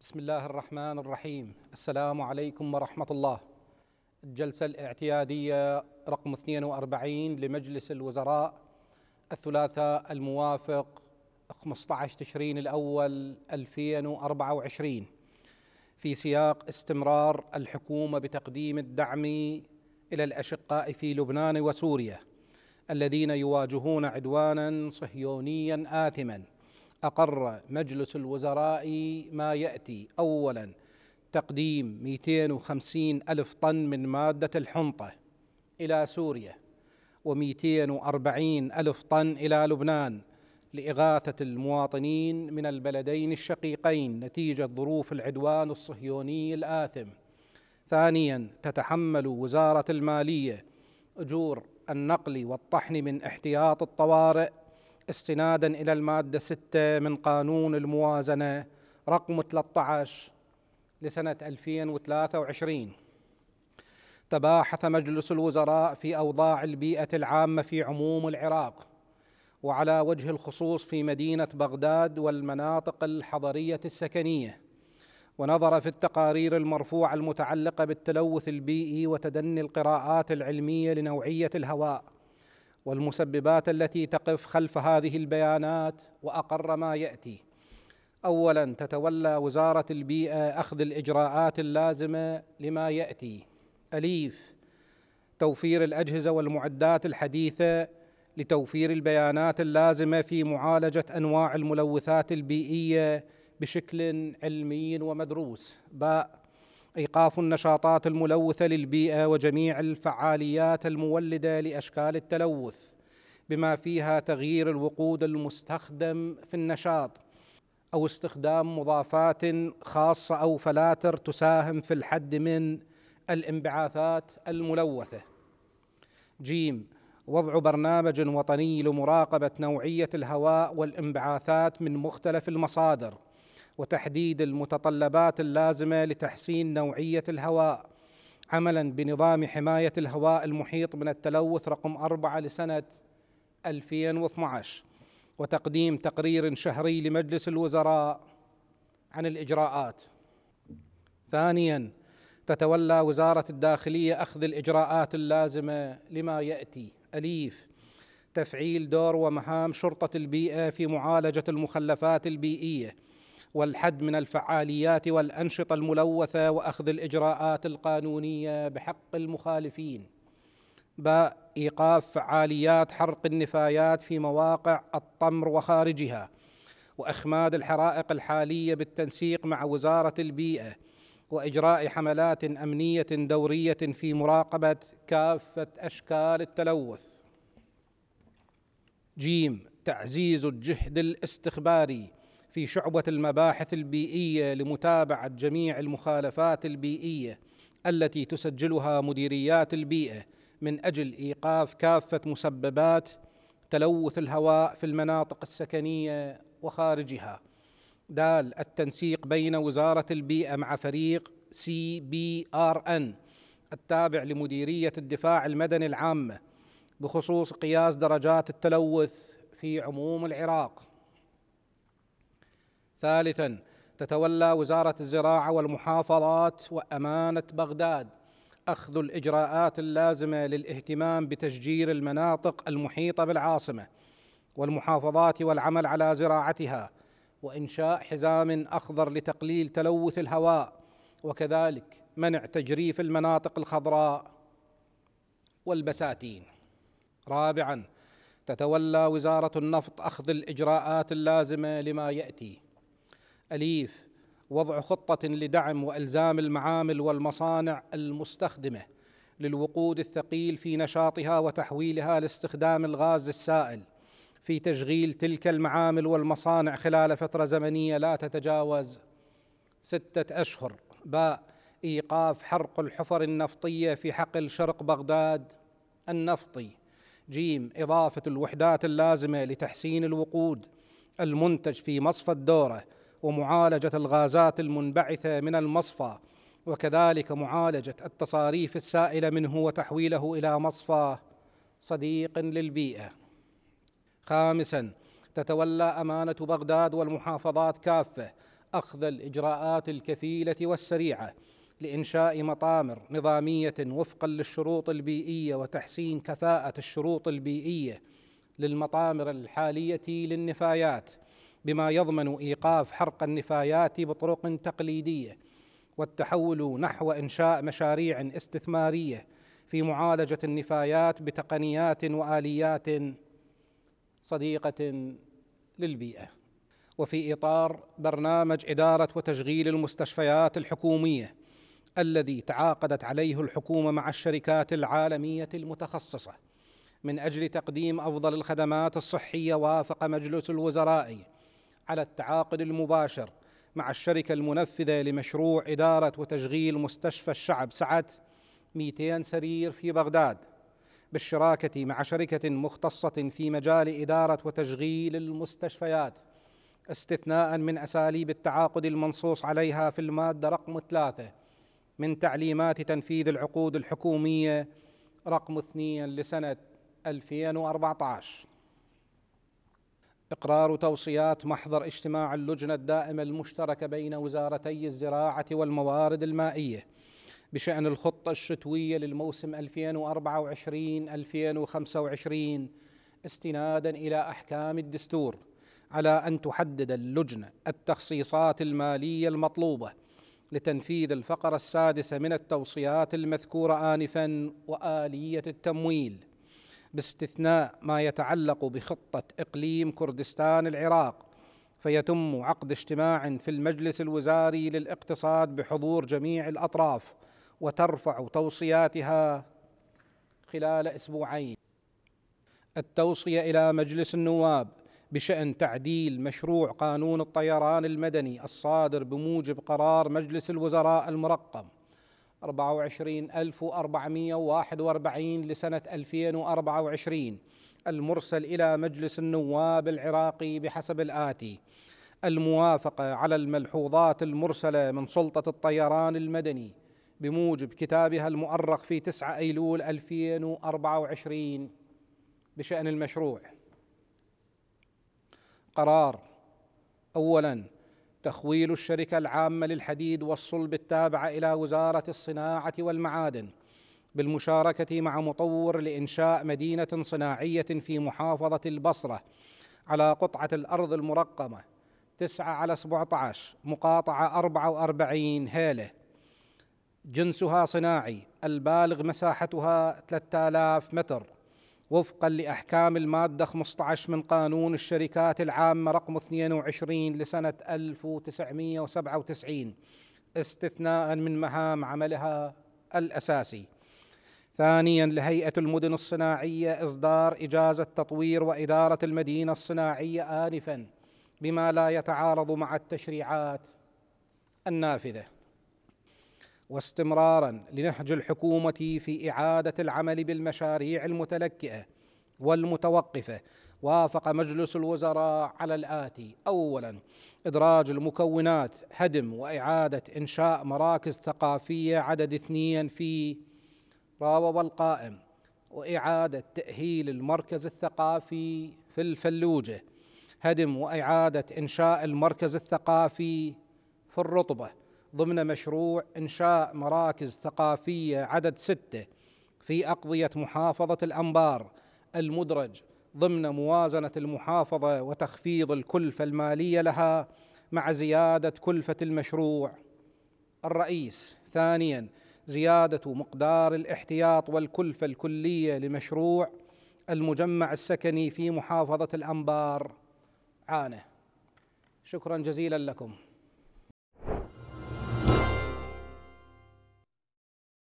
بسم الله الرحمن الرحيم السلام عليكم ورحمة الله الجلسة الاعتيادية رقم 42 لمجلس الوزراء الثلاثاء الموافق 15 تشرين الأول 2024 في سياق استمرار الحكومة بتقديم الدعم إلى الأشقاء في لبنان وسوريا الذين يواجهون عدوانا صهيونيا آثما أقر مجلس الوزراء ما يأتي أولا تقديم 250 ألف طن من مادة الحنطة إلى سوريا و240 ألف طن إلى لبنان لإغاثة المواطنين من البلدين الشقيقين نتيجة ظروف العدوان الصهيوني الآثم ثانيا تتحمل وزارة المالية أجور النقل والطحن من احتياط الطوارئ استنادا إلى المادة 6 من قانون الموازنة رقم 13 لسنة 2023 تباحث مجلس الوزراء في أوضاع البيئة العامة في عموم العراق وعلى وجه الخصوص في مدينة بغداد والمناطق الحضرية السكنية ونظر في التقارير المرفوعة المتعلقة بالتلوث البيئي وتدني القراءات العلمية لنوعية الهواء والمسببات التي تقف خلف هذه البيانات واقر ما ياتي اولا تتولى وزاره البيئه اخذ الاجراءات اللازمه لما ياتي اليف توفير الاجهزه والمعدات الحديثه لتوفير البيانات اللازمه في معالجه انواع الملوثات البيئيه بشكل علمي ومدروس باء ايقاف النشاطات الملوثه للبيئه وجميع الفعاليات المولده لاشكال التلوث بما فيها تغيير الوقود المستخدم في النشاط او استخدام مضافات خاصه او فلاتر تساهم في الحد من الانبعاثات الملوثه جيم وضع برنامج وطني لمراقبه نوعيه الهواء والانبعاثات من مختلف المصادر وتحديد المتطلبات اللازمه لتحسين نوعيه الهواء عملا بنظام حمايه الهواء المحيط من التلوث رقم اربعه لسنه 2012 وتقديم تقرير شهري لمجلس الوزراء عن الاجراءات. ثانيا تتولى وزاره الداخليه اخذ الاجراءات اللازمه لما ياتي اليف تفعيل دور ومهام شرطه البيئه في معالجه المخلفات البيئيه والحد من الفعاليات والانشطه الملوثه واخذ الاجراءات القانونيه بحق المخالفين بايقاف فعاليات حرق النفايات في مواقع الطمر وخارجها واخماد الحرائق الحاليه بالتنسيق مع وزاره البيئه واجراء حملات امنيه دوريه في مراقبه كافه اشكال التلوث جيم تعزيز الجهد الاستخباري في شعبة المباحث البيئية لمتابعة جميع المخالفات البيئية التي تسجلها مديريات البيئة من أجل إيقاف كافة مسببات تلوث الهواء في المناطق السكنية وخارجها دال التنسيق بين وزارة البيئة مع فريق سي بي آر أن التابع لمديرية الدفاع المدني العامة بخصوص قياس درجات التلوث في عموم العراق ثالثا تتولى وزاره الزراعه والمحافظات وامانه بغداد اخذ الاجراءات اللازمه للاهتمام بتشجير المناطق المحيطه بالعاصمه والمحافظات والعمل على زراعتها وانشاء حزام اخضر لتقليل تلوث الهواء وكذلك منع تجريف المناطق الخضراء والبساتين رابعا تتولى وزاره النفط اخذ الاجراءات اللازمه لما ياتي أليف وضع خطة لدعم وإلزام المعامل والمصانع المستخدمة للوقود الثقيل في نشاطها وتحويلها لاستخدام الغاز السائل في تشغيل تلك المعامل والمصانع خلال فترة زمنية لا تتجاوز ستة أشهر باء إيقاف حرق الحفر النفطية في حقل شرق بغداد النفطي جيم إضافة الوحدات اللازمة لتحسين الوقود المنتج في مصفى الدورة ومعالجة الغازات المنبعثة من المصفى وكذلك معالجة التصاريف السائلة منه وتحويله إلى مصفى صديق للبيئة. خامساً تتولى أمانة بغداد والمحافظات كافة أخذ الإجراءات الكفيلة والسريعة لإنشاء مطامر نظامية وفقا للشروط البيئية وتحسين كفاءة الشروط البيئية للمطامر الحالية للنفايات بما يضمن ايقاف حرق النفايات بطرق تقليديه والتحول نحو انشاء مشاريع استثماريه في معالجه النفايات بتقنيات واليات صديقه للبيئه وفي اطار برنامج اداره وتشغيل المستشفيات الحكوميه الذي تعاقدت عليه الحكومه مع الشركات العالميه المتخصصه من اجل تقديم افضل الخدمات الصحيه وافق مجلس الوزراء على التعاقد المباشر مع الشركة المنفذة لمشروع إدارة وتشغيل مستشفى الشعب سعة 200 سرير في بغداد بالشراكة مع شركة مختصة في مجال إدارة وتشغيل المستشفيات استثناء من أساليب التعاقد المنصوص عليها في المادة رقم ثلاثة من تعليمات تنفيذ العقود الحكومية رقم اثنين لسنة 2014 إقرار توصيات محضر اجتماع اللجنة الدائمة المشتركة بين وزارتي الزراعة والموارد المائية بشأن الخطة الشتوية للموسم 2024-2025 استنادا إلى أحكام الدستور على أن تحدد اللجنة التخصيصات المالية المطلوبة لتنفيذ الفقرة السادسة من التوصيات المذكورة آنفا وآلية التمويل باستثناء ما يتعلق بخطه اقليم كردستان العراق فيتم عقد اجتماع في المجلس الوزاري للاقتصاد بحضور جميع الاطراف وترفع توصياتها خلال اسبوعين التوصيه الى مجلس النواب بشان تعديل مشروع قانون الطيران المدني الصادر بموجب قرار مجلس الوزراء المرقم 24441 لسنة 2024 المرسل إلى مجلس النواب العراقي بحسب الآتي الموافقة على الملحوظات المرسلة من سلطة الطيران المدني بموجب كتابها المؤرخ في 9 أيلول 2024 بشأن المشروع قرار أولاً تخويل الشركه العامه للحديد والصلب التابعه الى وزاره الصناعه والمعادن بالمشاركه مع مطور لانشاء مدينه صناعيه في محافظه البصره على قطعه الارض المرقمه 9 على 17 مقاطعه 44 هيلة جنسها صناعي البالغ مساحتها 3000 متر وفقا لأحكام المادة 15 من قانون الشركات العامة رقم 22 لسنة 1997 استثناء من مهام عملها الأساسي ثانيا لهيئة المدن الصناعية إصدار إجازة تطوير وإدارة المدينة الصناعية آنفا بما لا يتعارض مع التشريعات النافذه واستمرارا لنهج الحكومه في اعاده العمل بالمشاريع المتلكئه والمتوقفه وافق مجلس الوزراء على الاتي اولا ادراج المكونات هدم واعاده انشاء مراكز ثقافيه عدد اثنين في راوه والقائم واعاده تاهيل المركز الثقافي في الفلوجه هدم واعاده انشاء المركز الثقافي في الرطبه ضمن مشروع إنشاء مراكز ثقافية عدد ستة في أقضية محافظة الأنبار المدرج ضمن موازنة المحافظة وتخفيض الكلفة المالية لها مع زيادة كلفة المشروع الرئيس ثانيا زيادة مقدار الاحتياط والكلفة الكلية لمشروع المجمع السكني في محافظة الأنبار عانه شكرا جزيلا لكم